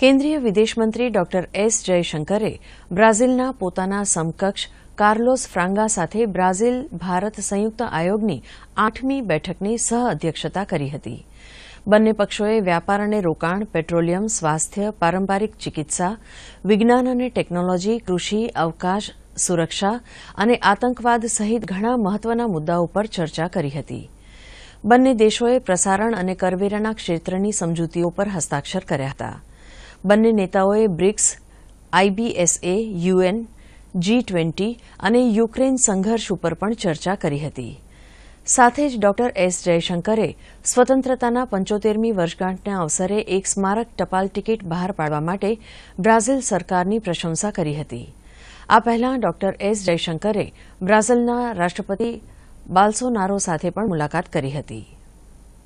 કેન્દ્રીય વિદેશમંત્રી doctor S જયશંકરે બ્રાઝિલના પોતાના સમકક્ષ કાર્લોસ ફ્રાંગા સાથે બ્રાઝિલ ભારત સંયુક્ત આયોગની આઠમી બેઠકની સહ અધ્યક્ષતા કરી હતી બંને પક્ષોએ વ્યાપાર અને રોકાણ પેટ્રોલિયમ સ્વાસ્થ્ય પારંપરિક ચિકિત્સા વિજ્ઞાન અને ટેકનોલોજી કૃષિ અવકાશ સુરક્ષા અને આતંકવાદ સહિત ઘણા મહત્વના મુદ્દાઓ પર ચર્ચા કરી હતી બંને દેશોએ પ્રસારણ અને કરવેરાના ક્ષેત્રની સમજૂતીઓ પર હસ્તાક્ષર કર્યા હતા બંને નેતાઓએ BRICS IBSA UN G twenty અને યુક્રેન સંઘર્ષ ઉપર પણ ચર્ચા કરી હતી સાથે જ ડોક્ટર એસ જયશંકરે સ્વતંત્રતાના પંચોતેરમી વર્ષગાંઠના અવસરે એક સ્મારક ટપાલ ટિકિટ બહાર પાડવા માટે બ્રાઝિલ સરકારની પ્રશંસા કરી હતી આ પહેલા ડોક્ટર એસ જયશંકરે બ્રાઝિલના રાષ્ટ્રપતિ બાલ્સોનારો સાથે પણ મુલાકાત કરી હતી